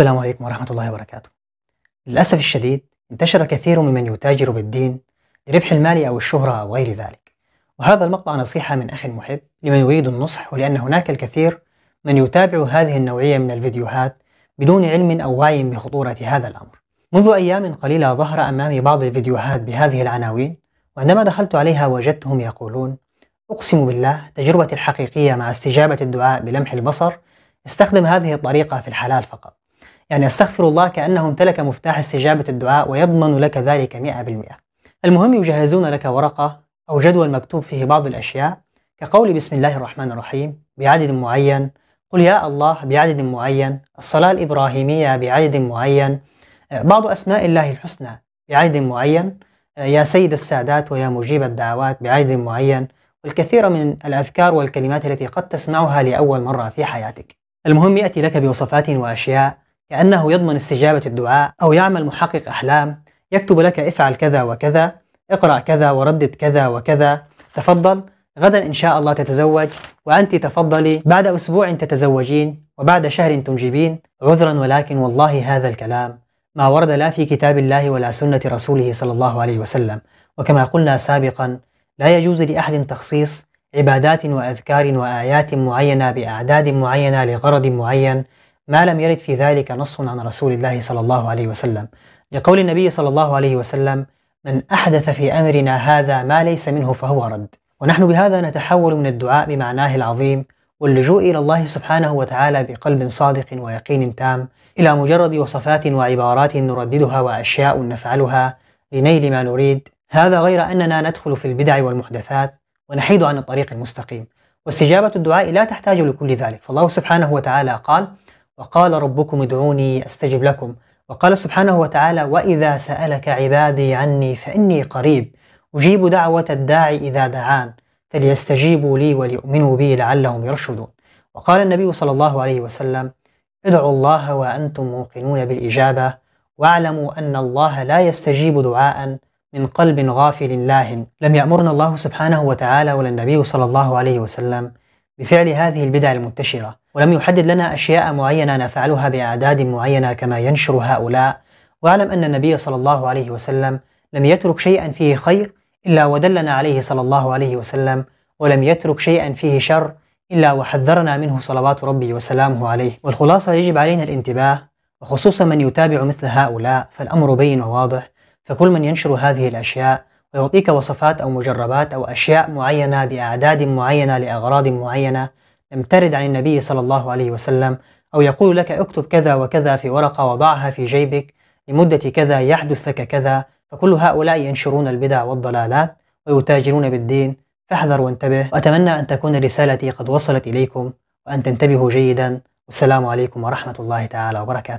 السلام عليكم ورحمة الله وبركاته. للأسف الشديد انتشر كثير ممن يتاجر بالدين لربح المال أو الشهرة أو غير ذلك. وهذا المقطع نصيحة من أخي المحب لمن يريد النصح ولأن هناك الكثير من يتابع هذه النوعية من الفيديوهات بدون علم أو وعي بخطورة هذا الأمر. منذ أيام قليلة ظهر أمامي بعض الفيديوهات بهذه العناوين وعندما دخلت عليها وجدتهم يقولون أقسم بالله تجربتي الحقيقية مع استجابة الدعاء بلمح البصر استخدم هذه الطريقة في الحلال فقط يعني استغفر الله كأنه امتلك مفتاح استجابة الدعاء ويضمن لك ذلك 100% المهم يجهزون لك ورقة أو جدول مكتوب فيه بعض الأشياء كقول بسم الله الرحمن الرحيم بعدد معين قل يا الله بعدد معين الصلاة الإبراهيمية بعدد معين بعض أسماء الله الحسنى بعدد معين يا سيد السادات ويا مجيب الدعوات بعدد معين والكثير من الأذكار والكلمات التي قد تسمعها لأول مرة في حياتك المهم يأتي لك بوصفات وأشياء كأنه يضمن استجابة الدعاء أو يعمل محقق أحلام يكتب لك افعل كذا وكذا اقرأ كذا وردد كذا وكذا تفضل غدا إن شاء الله تتزوج وأنت تفضلي بعد أسبوع تتزوجين وبعد شهر تنجبين عذرا ولكن والله هذا الكلام ما ورد لا في كتاب الله ولا سنة رسوله صلى الله عليه وسلم وكما قلنا سابقا لا يجوز لأحد تخصيص عبادات وأذكار وآيات معينة بأعداد معينة لغرض معين ما لم يرد في ذلك نص عن رسول الله صلى الله عليه وسلم لقول النبي صلى الله عليه وسلم من أحدث في أمرنا هذا ما ليس منه فهو رد ونحن بهذا نتحول من الدعاء بمعناه العظيم واللجوء إلى الله سبحانه وتعالى بقلب صادق ويقين تام إلى مجرد وصفات وعبارات نرددها وأشياء نفعلها لنيل ما نريد هذا غير أننا ندخل في البدع والمحدثات ونحيد عن الطريق المستقيم واستجابة الدعاء لا تحتاج لكل ذلك فالله سبحانه وتعالى قال وقال ربكم ادعوني استجب لكم وقال سبحانه وتعالى واذا سالك عبادي عني فاني قريب اجيب دعوه الداعي اذا دعان فليستجيبوا لي وليؤمنوا بي لعلهم يرشدون وقال النبي صلى الله عليه وسلم ادعوا الله وانتم موقنون بالاجابه واعلموا ان الله لا يستجيب دعاء من قلب غافل لاهن لم يامرنا الله سبحانه وتعالى ولا النبي صلى الله عليه وسلم بفعل هذه البدع المنتشرة ولم يحدد لنا أشياء معينة نفعلها بأعداد معينة كما ينشر هؤلاء واعلم أن النبي صلى الله عليه وسلم لم يترك شيئا فيه خير إلا ودلنا عليه صلى الله عليه وسلم ولم يترك شيئا فيه شر إلا وحذرنا منه صلوات ربي وسلامه عليه والخلاصة يجب علينا الانتباه وخصوصا من يتابع مثل هؤلاء فالأمر بين وواضح فكل من ينشر هذه الأشياء ويعطيك وصفات أو مجربات أو أشياء معينة بأعداد معينة لأغراض معينة لم ترد عن النبي صلى الله عليه وسلم أو يقول لك اكتب كذا وكذا في ورقة وضعها في جيبك لمدة كذا يحدث لك كذا فكل هؤلاء ينشرون البدع والضلالات ويتاجرون بالدين فاحذر وانتبه وأتمنى أن تكون رسالتي قد وصلت إليكم وأن تنتبهوا جيدا والسلام عليكم ورحمة الله تعالى وبركاته